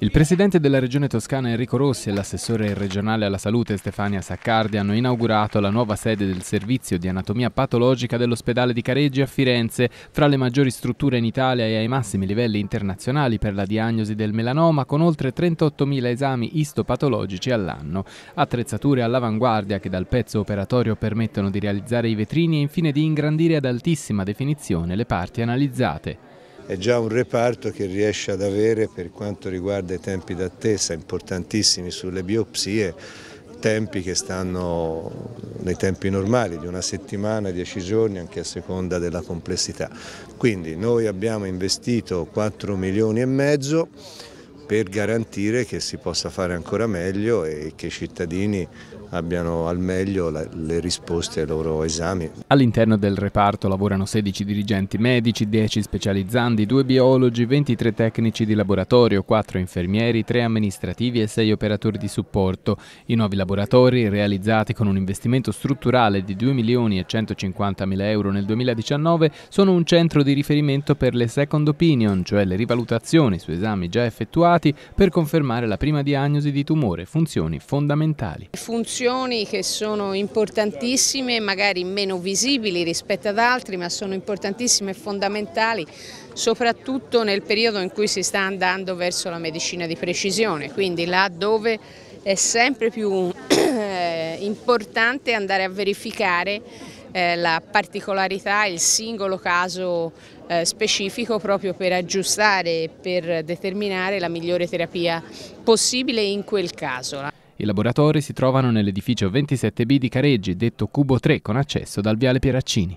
Il presidente della regione toscana Enrico Rossi e l'assessore regionale alla salute Stefania Saccardi hanno inaugurato la nuova sede del servizio di anatomia patologica dell'ospedale di Careggi a Firenze, fra le maggiori strutture in Italia e ai massimi livelli internazionali per la diagnosi del melanoma, con oltre 38.000 esami istopatologici all'anno. Attrezzature all'avanguardia che dal pezzo operatorio permettono di realizzare i vetrini e infine di ingrandire ad altissima definizione le parti analizzate è già un reparto che riesce ad avere per quanto riguarda i tempi d'attesa importantissimi sulle biopsie, tempi che stanno nei tempi normali di una settimana, dieci giorni, anche a seconda della complessità. Quindi noi abbiamo investito 4 milioni e mezzo per garantire che si possa fare ancora meglio e che i cittadini abbiano al meglio le risposte ai loro esami. All'interno del reparto lavorano 16 dirigenti medici, 10 specializzandi, 2 biologi, 23 tecnici di laboratorio, 4 infermieri, 3 amministrativi e 6 operatori di supporto. I nuovi laboratori, realizzati con un investimento strutturale di 2 milioni e 150 mila euro nel 2019, sono un centro di riferimento per le second opinion, cioè le rivalutazioni su esami già effettuati per confermare la prima diagnosi di tumore, funzioni fondamentali. Funzioni discussioni che sono importantissime, magari meno visibili rispetto ad altri, ma sono importantissime e fondamentali soprattutto nel periodo in cui si sta andando verso la medicina di precisione, quindi là dove è sempre più eh, importante andare a verificare eh, la particolarità, il singolo caso eh, specifico proprio per aggiustare e per determinare la migliore terapia possibile in quel caso. I laboratori si trovano nell'edificio 27B di Careggi, detto Cubo 3, con accesso dal viale Pieraccini.